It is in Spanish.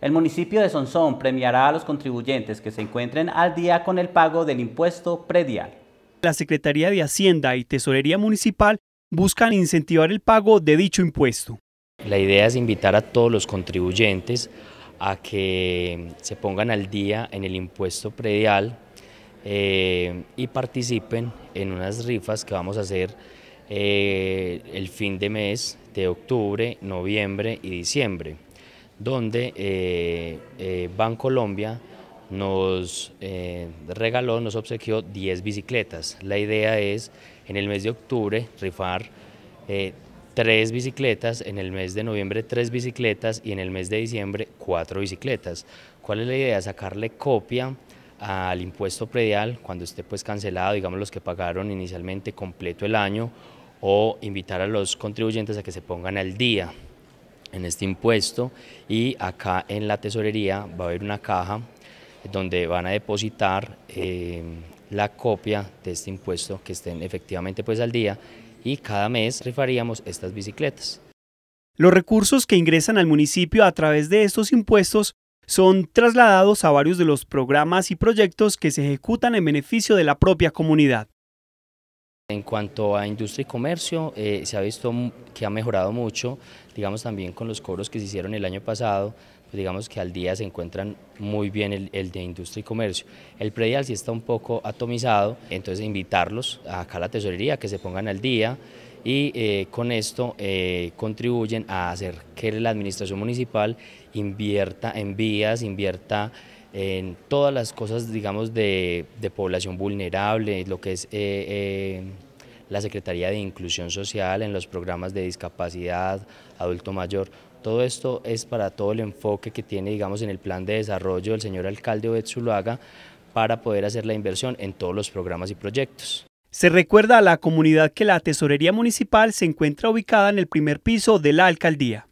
El municipio de Sonsón premiará a los contribuyentes que se encuentren al día con el pago del impuesto predial. La Secretaría de Hacienda y Tesorería Municipal buscan incentivar el pago de dicho impuesto. La idea es invitar a todos los contribuyentes a que se pongan al día en el impuesto predial eh, y participen en unas rifas que vamos a hacer eh, el fin de mes de octubre, noviembre y diciembre donde eh, eh, Bancolombia nos eh, regaló, nos obsequió 10 bicicletas. La idea es en el mes de octubre rifar 3 bicicletas, en el mes de noviembre tres bicicletas y en el mes de diciembre cuatro bicicletas. ¿Cuál es la idea? Sacarle copia al impuesto predial cuando esté pues cancelado, digamos los que pagaron inicialmente completo el año o invitar a los contribuyentes a que se pongan al día en este impuesto y acá en la tesorería va a haber una caja donde van a depositar eh, la copia de este impuesto que estén efectivamente pues al día y cada mes rifaríamos estas bicicletas. Los recursos que ingresan al municipio a través de estos impuestos son trasladados a varios de los programas y proyectos que se ejecutan en beneficio de la propia comunidad. En cuanto a industria y comercio, eh, se ha visto que ha mejorado mucho, digamos también con los cobros que se hicieron el año pasado, pues digamos que al día se encuentran muy bien el, de industria y comercio. El predial sí está un poco atomizado, entonces invitarlos acá a la tesorería que se pongan al día y eh, con esto eh, contribuyen a hacer que la administración municipal invierta en vías, invierta en todas las cosas, digamos, de, población vulnerable, lo que es eh, eh, la Secretaría de Inclusión Social, en los programas de discapacidad, adulto mayor. Todo esto es para todo el enfoque que tiene, digamos, en el plan de desarrollo el señor alcalde Obed Zuluaga para poder hacer la inversión en todos los programas y proyectos. Se recuerda a la comunidad que la tesorería municipal se encuentra ubicada en el primer piso de la alcaldía.